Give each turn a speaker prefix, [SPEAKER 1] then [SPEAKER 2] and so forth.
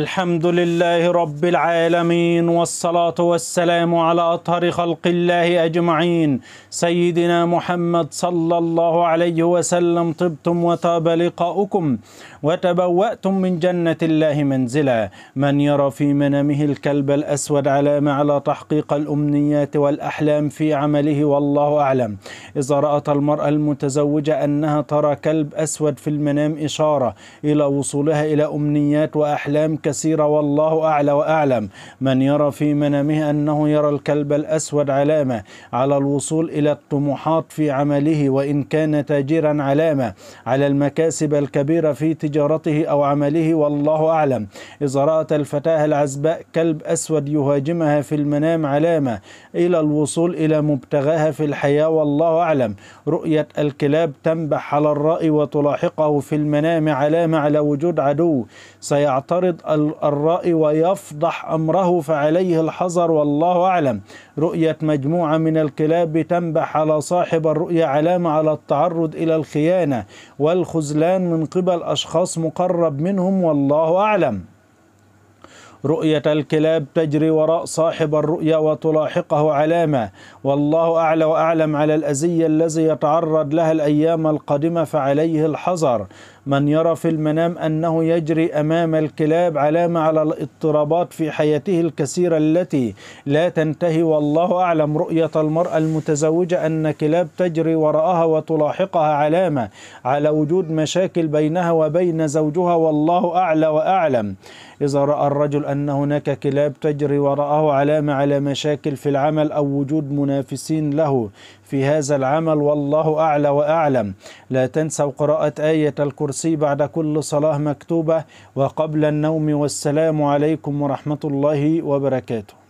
[SPEAKER 1] الحمد لله رب العالمين والصلاة والسلام على أطهر خلق الله أجمعين سيدنا محمد صلى الله عليه وسلم طبتم وطاب لقاؤكم وتبوأتم من جنة الله منزلا من يرى في منامه الكلب الأسود علامة على تحقيق الأمنيات والأحلام في عمله والله أعلم إذا رأت المرأة المتزوجة أنها ترى كلب أسود في المنام إشارة إلى وصولها إلى أمنيات وأحلام كثيرة والله أعلى وأعلم من يرى في منامه أنه يرى الكلب الأسود علامة على الوصول إلى الطموحات في عمله وإن كان تاجرا علامة على المكاسب الكبيرة في تجارته أو عمله والله أعلم إذا رأت الفتاة العزباء كلب أسود يهاجمها في المنام علامة إلى الوصول إلى مبتغاها في الحياة والله أعلم رؤية الكلاب تنبح على الرأي وتلاحقه في المنام علامة على وجود عدو سيعترض الرأي ويفضح أمره فعليه الحذر والله أعلم رؤية مجموعة من الكلاب تنبح على صاحب الرؤية علامة على التعرض إلى الخيانة والخذلان من قبل أشخاص مقرب منهم والله أعلم رؤية الكلاب تجري وراء صاحب الرؤيا وتلاحقه علامة والله أعلى وأعلم على الأزية الذي يتعرض لها الأيام القادمة فعليه الحذر من يرى في المنام أنه يجري أمام الكلاب علامة على الاضطرابات في حياته الكثيرة التي لا تنتهي والله أعلم رؤية المرأة المتزوجة أن كلاب تجري وراءها وتلاحقها علامة على وجود مشاكل بينها وبين زوجها والله أعلى وأعلم إذا رأى الرجل أن هناك كلاب تجري وراءه علامة على مشاكل في العمل أو وجود منافسين له في هذا العمل والله أعلى وأعلم لا تنسوا قراءة آية الكرسي بعد كل صلاة مكتوبة وقبل النوم والسلام عليكم ورحمة الله وبركاته